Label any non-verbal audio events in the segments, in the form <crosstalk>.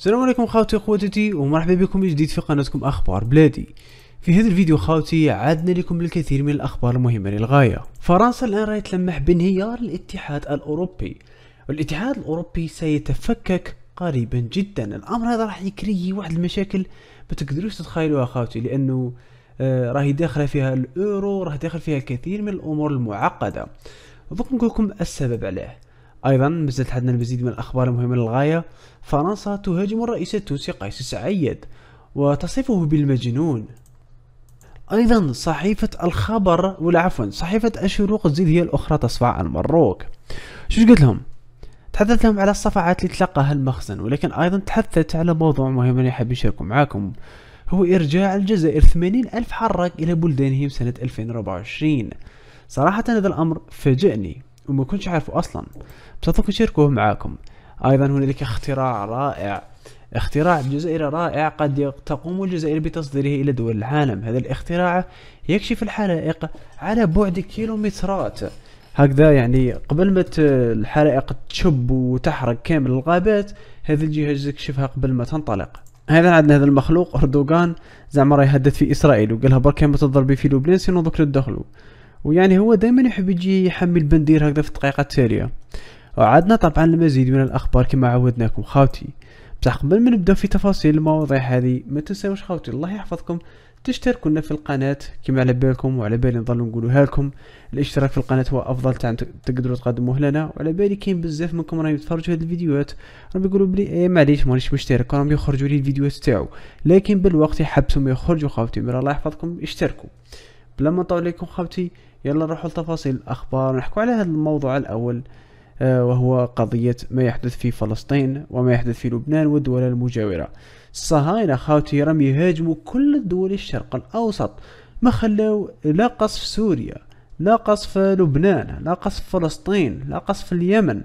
السلام عليكم خاوتي اخواتي ومرحبا بكم من جديد في قناتكم اخبار بلادي في هذا الفيديو خاوتي عدنا لكم الكثير من الاخبار المهمه للغايه فرنسا الان راهي تلمح بانهيار الاتحاد الاوروبي والاتحاد الاوروبي سيتفكك قريبا جدا الامر هذا راح يكري واحد المشاكل ما تقدروش تتخيلوها خاوتي لانه آه، راهي داخله فيها الاورو راه داخل فيها الكثير من الامور المعقده دوك نقول لكم السبب عليه أيضا ما تحدنا عندنا المزيد من الأخبار المهمة للغاية فرنسا تهاجم الرئيس التونسي قيس سعيد وتصفه بالمجنون أيضا صحيفة الخبر ولا عفوا صحيفة الشروق الزيد هي الأخرى تصفع المروك شو قلت لهم تحدثت لهم على الصفعات اللي تلقاها المخزن ولكن أيضا تحدثت على موضوع مهم اللي حاب نشاركه معاكم هو إرجاع الجزائر 80 ألف حراك إلى بلدانهم سنة 2024 صراحة هذا الأمر فاجأني وما كنتش عارفه أصلا اظن أشاركه معاكم أيضا هنالك اختراع رائع اختراع جزائري رائع قد تقوم الجزائر بتصديره إلى دول العالم هذا الاختراع يكشف الحرائق على بعد كيلومترات هكذا يعني قبل ما الحرائق تشب وتحرق كامل الغابات هذا الجهاز يكشفها قبل ما تنطلق هذا عندنا هذا المخلوق اردوغان زعما راه يهدد في اسرائيل وقالها برك ما تضربي في لبنان سينو دوك ويعني هو دائما يحب يجي يحمل بندير هكذا في الدقيقه التاليه وعدنا طبعا المزيد من الاخبار كما عودناكم خاوتي بصح قبل ما نبداو في تفاصيل المواضيع هذه ما تنساوش خاوتي الله يحفظكم تشتركونا في القناة كما على بالكم وعلى بالي نضل نقولوها لكم الاشتراك في القناة هو افضل تاع تقدروا تقدموه لنا وعلى بالي كاين بزاف منكم راهم يتفرجوا هذه الفيديوهات راهم يقولوا بلي ايه معليش مانيش مشترك راهم يخرجوا لي الفيديوهات تاعو لكن بالوقت يحبسوا ما يخرجوا خاوتي مي الله يحفظكم اشتركوا بلا ما نطول عليكم خاوتي يلا نروح لتفاصيل الأخبار نحكو على هذا الموضوع الأول آه، وهو قضية ما يحدث في فلسطين وما يحدث في لبنان والدول المجاورة الصهاينة خاوتي راهم يهاجموا كل دول الشرق الأوسط ما خلاو لا قصف سوريا لا قصف لبنان لا قصف فلسطين لا قصف اليمن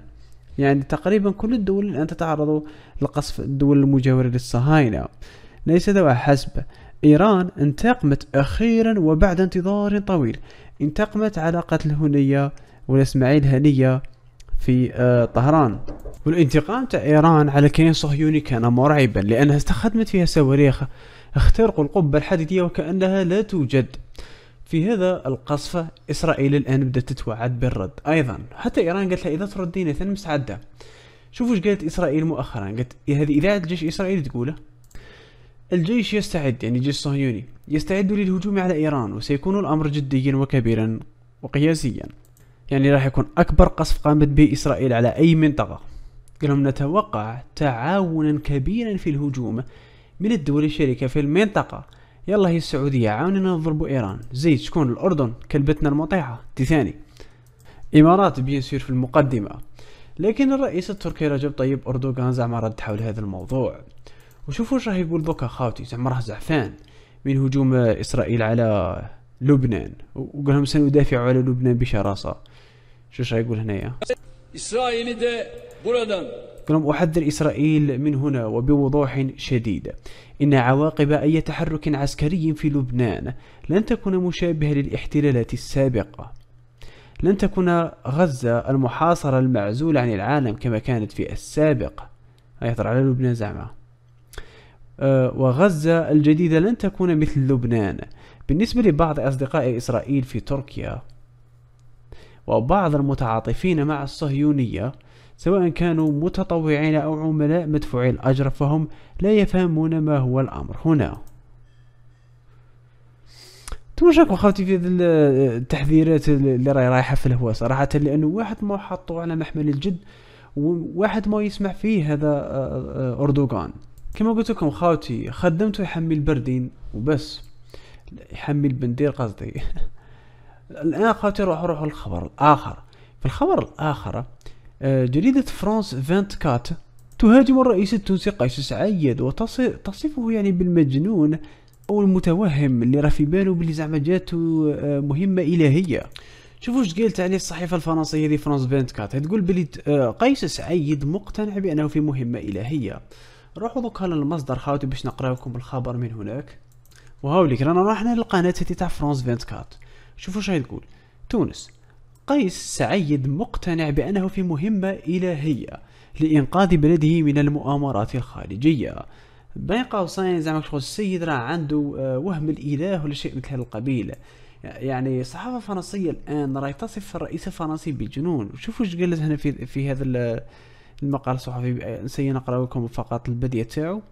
يعني تقريبا كل الدول الآن تتعرض لقصف الدول المجاورة للصهاينة ليس دواء حسب إيران انتقمت أخيرا وبعد انتظار طويل انتقمت على قتل هنية والاسماعيل هنية في آه، طهران والانتقام تاع ايران على كيان صهيوني كان مرعبا لانها استخدمت فيها صواريخ اخترقوا القبة الحديدية وكأنها لا توجد في هذا القصفة إسرائيل الآن بدأت تتوعد بالرد أيضا حتى إيران قالت لها إذا تردين ثاني مستعدة شوفوا ايش قالت إسرائيل مؤخرا قالت هذه إذاعة الجيش الإسرائيلي تقوله الجيش يستعد يعني الجيش الصهيوني يستعد للهجوم على إيران وسيكون الأمر جديا وكبيرا وقياسيا يعني راح يكون أكبر قصف قامت به إسرائيل على أي منطقة قالهم نتوقع تعاونا كبيرا في الهجوم من الدول الشريكة في المنطقة يلا هي السعودية عاوننا نضربوا إيران زيد شكون الأردن كلبتنا المطيعة ثاني إمارات بيان في المقدمة لكن الرئيس التركي رجب طيب أردوغان زعم رد حول هذا الموضوع وشوفوا واش راه يقول دوكا خاوتي زعما راه زعفان من هجوم اسرائيل على لبنان وقال لهم سندافع على لبنان بشراسه شو راه يقول هنايا اسرائيل ده buradan قال أحذر إسرائيل من هنا وبوضوح شديد إن عواقب أي تحرك عسكري في لبنان لن تكون مشابهة للاحتلالات السابقة لن تكون غزة المحاصرة المعزولة عن العالم كما كانت في السابق يهضر على لبنان زعما آه، وغزة الجديدة لن تكون مثل لبنان بالنسبة لبعض أصدقاء إسرائيل في تركيا وبعض المتعاطفين مع الصهيونية سواء كانوا متطوعين أو عملاء مدفوعي الأجر فهم لا يفهمون ما هو الأمر هنا توشك وخاوتي في التحذيرات آه، اللي راي رايحه في الهواء صراحه لانه واحد ما حطوا على محمل الجد وواحد ما يسمح فيه هذا آه، اردوغان كما قلت لكم خاوتي خدمته يحمي البردين وبس يحمي البندير قصدي <laughs> الان خاوتي روح روحوا للخبر الاخر في الخبر الاخر آه، جريدة فرانس كات تهاجم الرئيس التونسي قيس سعيد وتصفه يعني بالمجنون او المتوهم اللي راه في باله بلي زعما جاتو آه، مهمه الهيه شوفوا واش قالت عليه الصحيفه الفرنسيه دي فرانس 24 تقول بلي آه، قيس سعيد مقتنع بانه في مهمه الهيه روحوا دوكا للمصدر خاوتي باش نقراو لكم الخبر من هناك وهاوليك رانا راحنا للقناة هذه تاع فرانس 24 شوفوا شنو تقول تونس قيس سعيد مقتنع بأنه في مهمة إلهية لإنقاذ بلده من المؤامرات الخارجية بين قوسين زعما شغل السيد راه عنده آه، وهم الإله ولا شيء مثل هذا القبيل يعني الصحافة الفرنسية الآن راهي تصف الرئيس الفرنسي بجنون شوفوا ايش قالت هنا في, في هذا المقال الصحفي سينقل لكم فقط البدية تاعو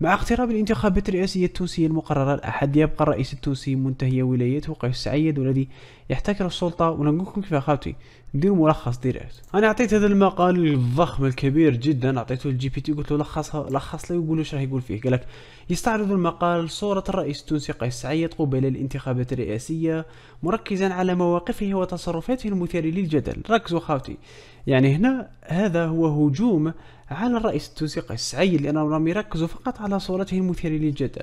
مع اقتراب الانتخابات الرئاسية التونسية المقررة الأحد يبقى الرئيس التونسي منتهي ولايته قيس سعيد والذي يحتكر السلطة ونقول لكم كيف خاوتي نديرو ملخص ديريكت أنا عطيت هذا المقال الضخم الكبير جدا عطيته للجي بي تي قلت له لخصها لخص لي وقول له يقول فيه قالك يستعرض المقال صورة الرئيس التونسي قيس سعيد قبيل الانتخابات الرئاسية مركزا على مواقفه وتصرفاته المثيرة للجدل ركزوا خاوتي يعني هنا هذا هو هجوم على الرئيس التونسي قيس سعيد لأنهم لم يركزوا فقط على صورته المثيرة للجدل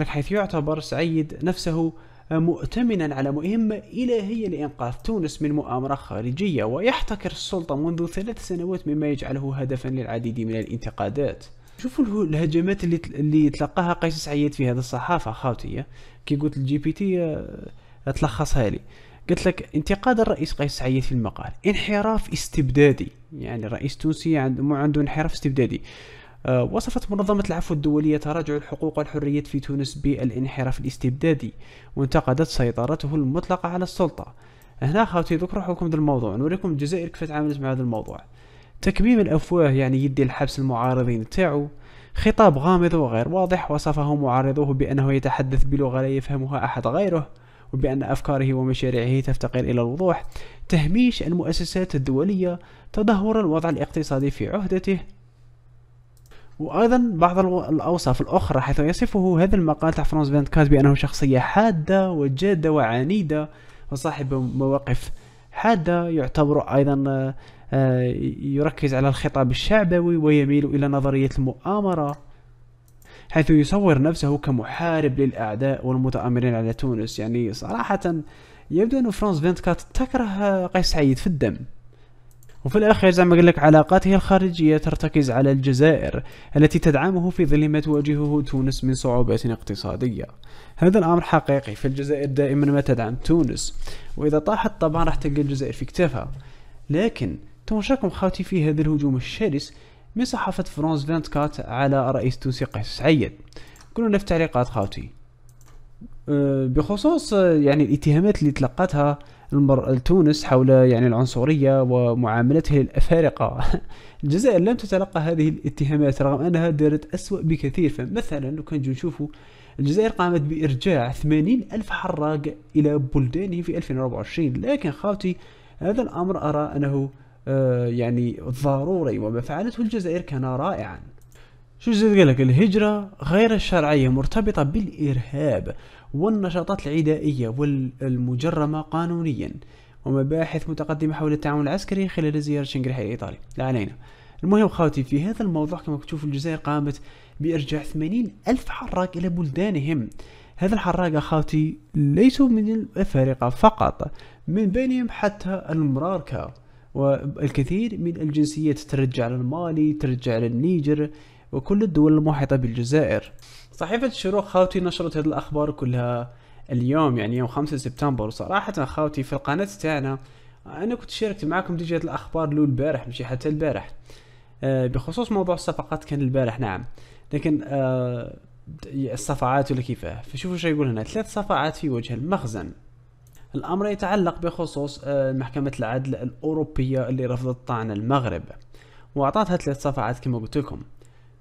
حيث يعتبر سعيد نفسه مؤتمنا على مهمة إلهية لإنقاذ تونس من مؤامرة خارجية ويحتكر السلطة منذ ثلاث سنوات مما يجعله هدفا للعديد من الانتقادات شوفوا الهجمات اللي اللي تلقاها قيس سعيد في هذا الصحافة خاوتية كي قلت الجي بي تي تلخصها لي قلت لك انتقاد الرئيس قيس سعيد في المقال انحراف استبدادي يعني الرئيس التونسي عنده عنده انحراف استبدادي آه، وصفت منظمة العفو الدولية تراجع الحقوق والحريات في تونس بالانحراف الاستبدادي وانتقدت سيطرته المطلقة على السلطة هنا خاوتي دوك حكم ذا الموضوع نوريكم الجزائر كيف تعاملت مع هذا الموضوع تكميم الأفواه يعني يدي الحبس المعارضين تاعو خطاب غامض وغير واضح وصفه معارضوه بأنه يتحدث بلغة لا يفهمها أحد غيره وبأن أفكاره ومشاريعه تفتقر إلى الوضوح تهميش المؤسسات الدولية تدهور الوضع الاقتصادي في عهدته وايضا بعض الاوصاف الاخرى حيث يصفه هذا المقال تاع فرانس 24 بانه شخصيه حاده وجاده وعنيده وصاحب مواقف حاده يعتبر ايضا آه، آه، يركز على الخطاب الشعبوي ويميل الى نظريه المؤامره حيث يصور نفسه كمحارب للأعداء والمتآمرين على تونس يعني صراحة يبدو أن فرانس فينتكات تكره قيس سعيد في الدم وفي الأخير زعما قال لك علاقاته الخارجية ترتكز على الجزائر التي تدعمه في ظل ما تواجهه تونس من صعوبات اقتصادية هذا الأمر حقيقي فالجزائر دائما ما تدعم تونس وإذا طاحت طبعا راح تلقى الجزائر في كتافها لكن تونشاكم خاوتي في هذا الهجوم الشرس من صحافة فرانس 24 على رئيس تونسي قيس سعيد كلنا لنا في التعليقات خاوتي أه، بخصوص أه، يعني الاتهامات اللي تلقتها المر... تونس حول يعني العنصرية ومعاملتها للأفارقة <laughs> الجزائر لم تتلقى هذه الاتهامات رغم أنها دارت أسوأ بكثير فمثلا لو كان نشوفوا الجزائر قامت بإرجاع 80 ألف حراق إلى بلدانهم في 2024 لكن خاوتي هذا الأمر أرى أنه آه، يعني ضروري وما فعلته الجزائر كان رائعا شو زيد قال لك الهجرة غير الشرعية مرتبطة بالإرهاب والنشاطات العدائية والمجرمة قانونيا ومباحث متقدمة حول التعاون العسكري خلال زيارة شنغرهاي الإيطالي لا علينا المهم خاوتي في هذا الموضوع كما تشوف الجزائر قامت بإرجاع 80 ألف حراك إلى بلدانهم هذا الحراك خاوتي ليسوا من الأفارقة فقط من بينهم حتى المراركة والكثير من الجنسيات ترجع للمالي ترجع للنيجر وكل الدول المحيطة بالجزائر صحيفة شروق خاوتي نشرت هذه الأخبار كلها اليوم يعني يوم 5 سبتمبر وصراحة خاوتي في القناة تاعنا أنا كنت شاركت معكم ديجا الأخبار لو البارح مشي حتى البارح آه، بخصوص موضوع الصفقات كان البارح نعم لكن آه، الصفعات ولا كيفاه فشوفوا شو يقول هنا ثلاث صفعات في وجه المخزن الأمر يتعلق بخصوص آه، محكمة العدل الأوروبية اللي رفضت طعن المغرب وأعطتها ثلاث صفحات كما قلت لكم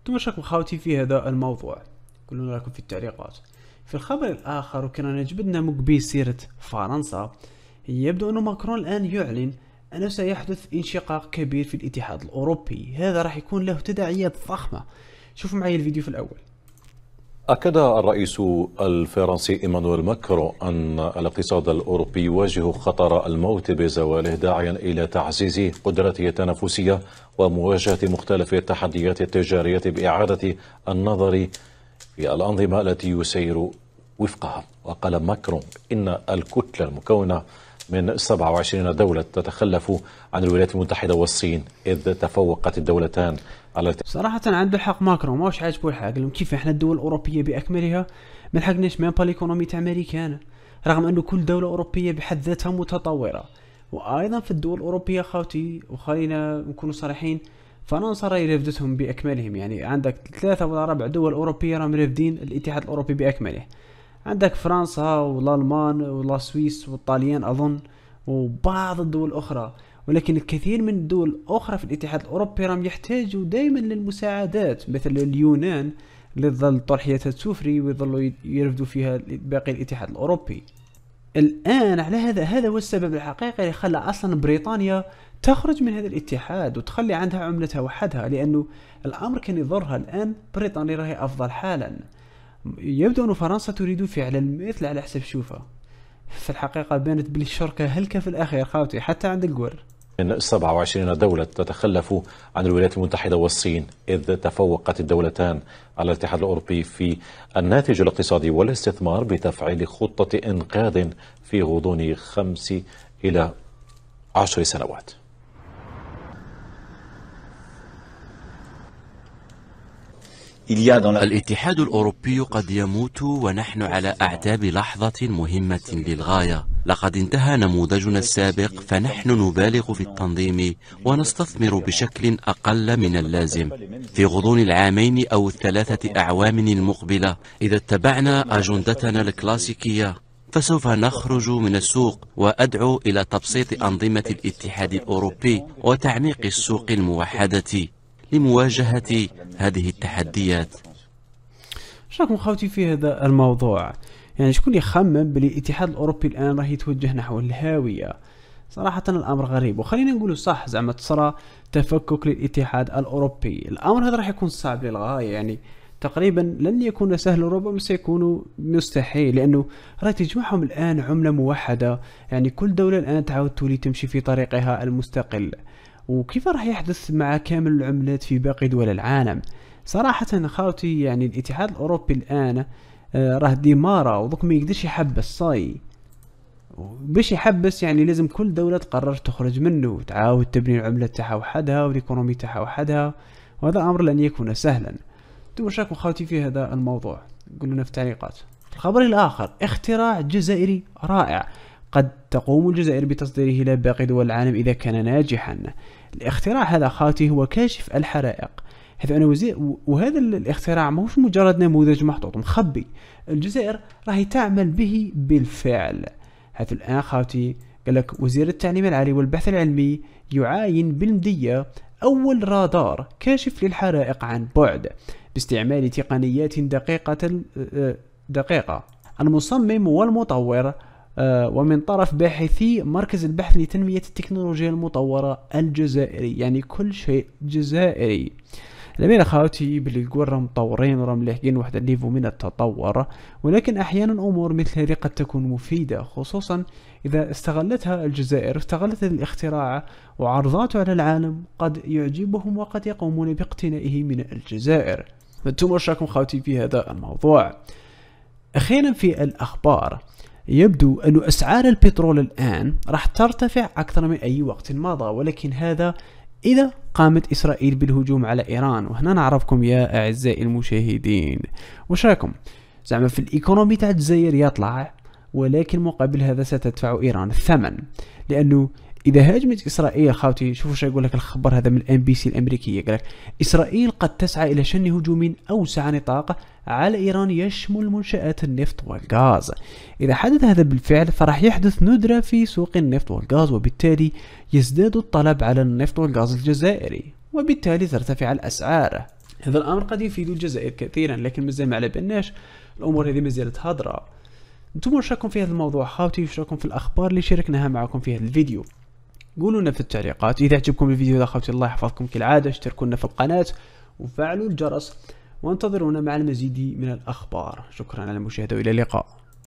تمشكم خاوتي في هذا الموضوع قولوا لكم في التعليقات في الخبر الآخر وكنا جبدنا مقبي سيرة فرنسا يبدو أن ماكرون الآن يعلن أنه سيحدث انشقاق كبير في الاتحاد الأوروبي هذا راح يكون له تداعيات ضخمة شوفوا معي الفيديو في الأول أكد الرئيس الفرنسي إيمانويل ماكرون أن الاقتصاد الأوروبي يواجه خطر الموت بزواله داعيا إلى تعزيز قدرته التنافسية ومواجهة مختلف التحديات التجارية بإعادة النظر في الأنظمة التي يسير وفقها وقال ماكرون إن الكتلة المكونة من 27 دولة تتخلف عن الولايات المتحدة والصين إذ تفوقت الدولتان الله صراحة عنده الحق ماكرون ماهوش عاجبو الحق قال لهم كيف احنا الدول الأوروبية بأكملها ما لحقناش ميم با ليكونومي تاع أمريكان رغم أنه كل دولة أوروبية بحد ذاتها متطورة وأيضا في الدول الأوروبية خاوتي وخلينا نكونوا صريحين فرنسا راهي رفدتهم بأكملهم يعني عندك ثلاثة ولا أربع دول أوروبية راهم رافدين الاتحاد الأوروبي بأكمله عندك فرنسا والألمان والسويس والطاليان أظن وبعض الدول الأخرى ولكن الكثير من الدول الأخرى في الاتحاد الأوروبي راهم يحتاجوا دائما للمساعدات مثل اليونان اللي ظل طرحيتها تسوفري ويظلوا يرفدوا فيها باقي الاتحاد الأوروبي الآن على هذا هذا هو السبب الحقيقي اللي خلى أصلا بريطانيا تخرج من هذا الاتحاد وتخلي عندها عملتها وحدها لأنه الأمر كان يضرها الآن بريطانيا راهي أفضل حالا يبدو أن فرنسا تريد فعلا المثل على حسب شوفها في الحقيقة بانت بلي الشركة هلكة في الأخير خاوتي حتى عند الجور إن 27 دولة تتخلف عن الولايات المتحدة والصين إذ تفوقت الدولتان على الاتحاد الأوروبي في الناتج الاقتصادي والاستثمار بتفعيل خطة إنقاذ في غضون خمس إلى عشر سنوات الاتحاد الأوروبي قد يموت ونحن على أعتاب لحظة مهمة للغاية لقد انتهى نموذجنا السابق فنحن نبالغ في التنظيم ونستثمر بشكل أقل من اللازم في غضون العامين أو الثلاثة أعوام المقبلة إذا اتبعنا أجندتنا الكلاسيكية فسوف نخرج من السوق وأدعو إلى تبسيط أنظمة الاتحاد الأوروبي وتعميق السوق الموحدة لمواجهة هذه التحديات شكون خاوتي في هذا الموضوع يعني شكون يخمم بلي الاتحاد الاوروبي الان راه يتوجه نحو الهاويه صراحة الأمر غريب وخلينا نقولوا صح زعما تصرى تفكك للاتحاد الأوروبي الأمر هذا راح يكون صعب للغاية يعني تقريبا لن يكون سهل ربما سيكون مستحيل لأنه راه تجمعهم الآن عملة موحدة يعني كل دولة الآن تعاود تولي تمشي في طريقها المستقل وكيف راح يحدث مع كامل العملات في باقي دول العالم صراحة خاوتي يعني الاتحاد الاوروبي الان آه، راه ديمارة ودوك ما يقدرش يحبس صاي باش يحبس يعني لازم كل دولة تقرر تخرج منه وتعاود تبني العملة تاعها وحدها والايكونومي تاعها وحدها وهذا امر لن يكون سهلا انتم شراكم خاوتي في هذا الموضوع قولوا في التعليقات الخبر الاخر اختراع جزائري رائع قد تقوم الجزائر بتصديره إلى باقي دول العالم إذا كان ناجحا الاختراع هذا خالتي هو كاشف الحرائق حيث أنا وزير وهذا الاختراع ماهوش مجرد نموذج محطوط مخبي الجزائر راهي تعمل به بالفعل حيث الآن خالتي قال لك وزير التعليم العالي والبحث العلمي يعاين بالمدية أول رادار كاشف للحرائق عن بعد باستعمال تقنيات دقيقة دقيقة المصمم والمطور آه، ومن طرف باحثي مركز البحث لتنمية التكنولوجيا المطورة الجزائري يعني كل شيء جزائري لمين اخاوتي بلي نقول راهم مطورين راهم لاحقين واحد الليفو من التطور ولكن احيانا امور مثل هذه قد تكون مفيده خصوصا اذا استغلتها الجزائر استغلت الاختراع وعرضاته على العالم قد يعجبهم وقد يقومون باقتنائه من الجزائر فانتم راكم خاوتي في هذا الموضوع اخيرا في الاخبار يبدو أن أسعار البترول الآن راح ترتفع أكثر من أي وقت مضى ولكن هذا إذا قامت إسرائيل بالهجوم على إيران وهنا نعرفكم يا أعزائي المشاهدين واش رايكم زعما في الإيكونومي تاع الجزائر يطلع ولكن مقابل هذا ستدفع إيران الثمن لأنه اذا هاجمت اسرائيل خاوتي شوفوا شو يقول لك الخبر هذا من الام بي سي الامريكيه قال لك اسرائيل قد تسعى الى شن هجوم اوسع نطاق على ايران يشمل منشات النفط والغاز اذا حدث هذا بالفعل فراح يحدث ندره في سوق النفط والغاز وبالتالي يزداد الطلب على النفط والغاز الجزائري وبالتالي ترتفع الاسعار هذا الامر قد يفيد الجزائر كثيرا لكن مازال ما على بالناش الامور هذه مازالت هضره انتم واش في هذا الموضوع خاوتي واش في الاخبار اللي شاركناها معكم في هذا الفيديو قولوا لنا في التعليقات اذا عجبكم الفيديو يا اخوتي الله يحفظكم كالعاده اشتركوا لنا في القناه وفعلوا الجرس وانتظرونا مع المزيد من الاخبار شكرا على المشاهده والى اللقاء